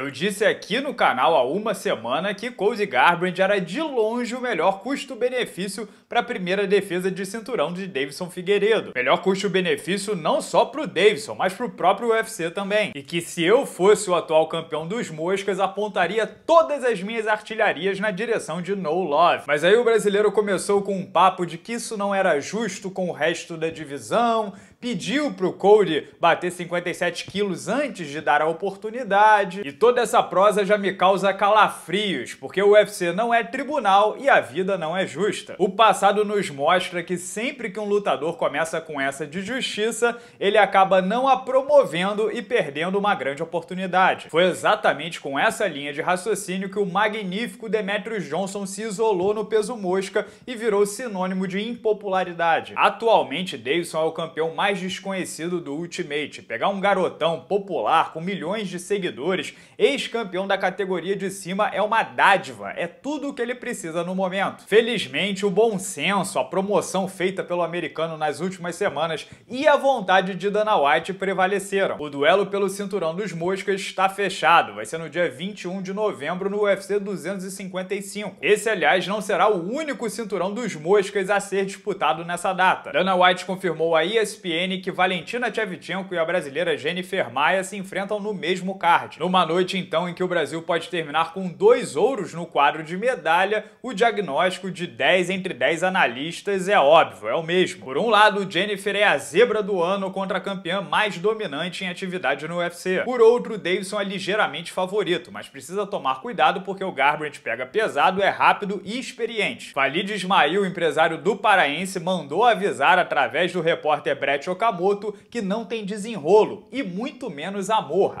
Eu disse aqui no canal há uma semana que Cozy Garbrandt era de longe o melhor custo-benefício para a primeira defesa de cinturão de Davidson Figueiredo. Melhor custo-benefício não só para o Davidson, mas para o próprio UFC também. E que se eu fosse o atual campeão dos moscas, apontaria todas as minhas artilharias na direção de No Love. Mas aí o brasileiro começou com um papo de que isso não era justo com o resto da divisão, pediu pro Cody bater 57 quilos antes de dar a oportunidade. E toda essa prosa já me causa calafrios, porque o UFC não é tribunal e a vida não é justa. O passado nos mostra que sempre que um lutador começa com essa de justiça, ele acaba não a promovendo e perdendo uma grande oportunidade. Foi exatamente com essa linha de raciocínio que o magnífico Demetrius Johnson se isolou no peso mosca e virou sinônimo de impopularidade. Atualmente, Davidson é o campeão mais mais desconhecido do Ultimate, pegar um garotão popular com milhões de seguidores, ex-campeão da categoria de cima é uma dádiva, é tudo o que ele precisa no momento. Felizmente, o bom senso, a promoção feita pelo americano nas últimas semanas e a vontade de Dana White prevaleceram. O duelo pelo cinturão dos moscas está fechado, vai ser no dia 21 de novembro no UFC 255. Esse, aliás, não será o único cinturão dos moscas a ser disputado nessa data. Dana White confirmou a ESPN ESPN que Valentina Tchevchenko e a brasileira Jennifer Maia se enfrentam no mesmo card. Numa noite, então, em que o Brasil pode terminar com dois ouros no quadro de medalha, o diagnóstico de 10 entre 10 analistas é óbvio, é o mesmo. Por um lado, Jennifer é a zebra do ano contra a campeã mais dominante em atividade no UFC. Por outro, Davidson é ligeiramente favorito, mas precisa tomar cuidado porque o Garbrandt pega pesado, é rápido e experiente. Valide Ismail, empresário do paraense, mandou avisar através do repórter Brett Okamoto que não tem desenrolo e muito menos amor,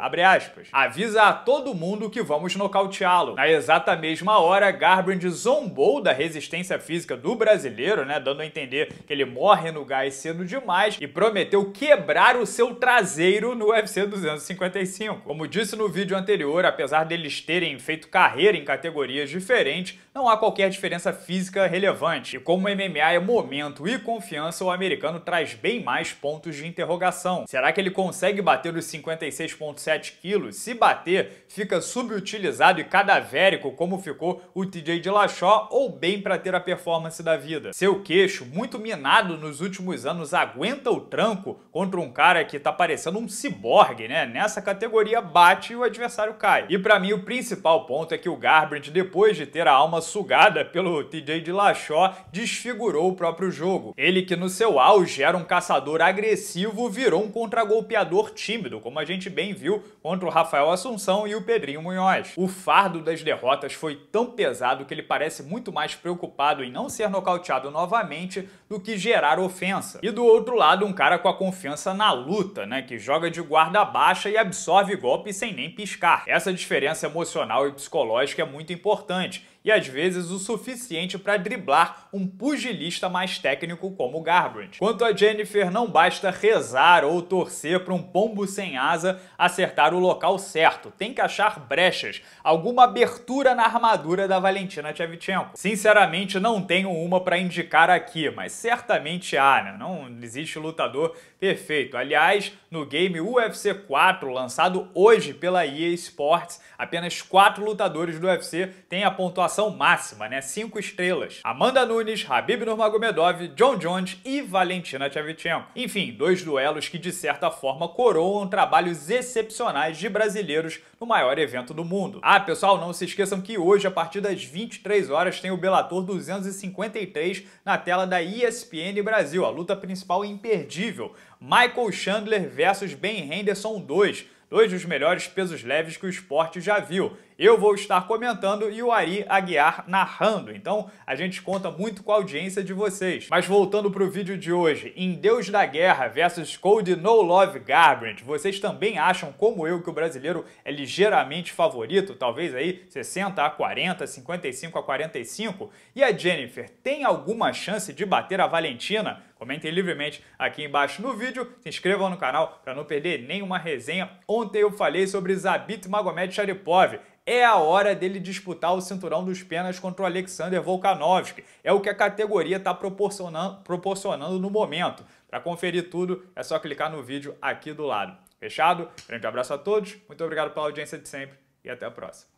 Avisa a todo mundo que vamos nocauteá-lo. Na exata mesma hora, Garbrand zombou da resistência física do brasileiro, né, dando a entender que ele morre no gás cedo demais e prometeu quebrar o seu traseiro no UFC 255. Como disse no vídeo anterior, apesar deles terem feito carreira em categorias diferentes, não há qualquer diferença física relevante. E como MMA é momento e confiança, o americano traz bem mais pontos de interrogação. Será que ele consegue bater os 56,7 quilos? Se bater, fica subutilizado e cadavérico como ficou o TJ De Dillashaw ou bem para ter a performance da vida? Seu queixo, muito minado nos últimos anos, aguenta o tranco contra um cara que tá parecendo um ciborgue, né? Nessa categoria bate e o adversário cai. E para mim o principal ponto é que o Garbrandt, depois de ter a alma sugada pelo TJ De Dillashaw, desfigurou o próprio jogo. Ele que no seu auge era um caçador agressivo, virou um contragolpeador tímido, como a gente bem viu contra o Rafael Assunção e o Pedrinho Munhoz. O fardo das derrotas foi tão pesado que ele parece muito mais preocupado em não ser nocauteado novamente do que gerar ofensa. E do outro lado, um cara com a confiança na luta, né, que joga de guarda baixa e absorve golpes sem nem piscar. Essa diferença emocional e psicológica é muito importante e às vezes o suficiente para driblar um pugilista mais técnico como Garbrandt. Quanto a Jennifer, não basta rezar ou torcer para um pombo sem asa acertar o local certo, tem que achar brechas, alguma abertura na armadura da Valentina Shevchenko. Sinceramente, não tenho uma para indicar aqui, mas certamente há, né? Não existe lutador perfeito. Aliás, no game UFC 4, lançado hoje pela EA Sports, apenas quatro lutadores do UFC têm a pontuação pontuação máxima, né? Cinco estrelas. Amanda Nunes, Habib Nurmagomedov, John Jones e Valentina Shevchenko. Enfim, dois duelos que de certa forma coroam trabalhos excepcionais de brasileiros no maior evento do mundo. Ah, pessoal, não se esqueçam que hoje a partir das 23 horas tem o Bellator 253 na tela da ESPN Brasil, a luta principal imperdível. Michael Chandler versus Ben Henderson 2 dois dos melhores pesos leves que o esporte já viu. Eu vou estar comentando e o Ari Aguiar narrando. Então a gente conta muito com a audiência de vocês. Mas voltando para o vídeo de hoje, em Deus da Guerra versus Cold No Love Garbrandt, vocês também acham, como eu, que o brasileiro é ligeiramente favorito, talvez aí 60 a 40, 55 a 45? E a Jennifer tem alguma chance de bater a Valentina? Comentem livremente aqui embaixo no vídeo, se inscrevam no canal para não perder nenhuma resenha. Ontem eu falei sobre Zabit Magomed Sharipov. É a hora dele disputar o cinturão dos penas contra o Alexander Volkanovski. É o que a categoria está proporcionando, proporcionando no momento. Para conferir tudo, é só clicar no vídeo aqui do lado. Fechado? Grande abraço a todos, muito obrigado pela audiência de sempre e até a próxima.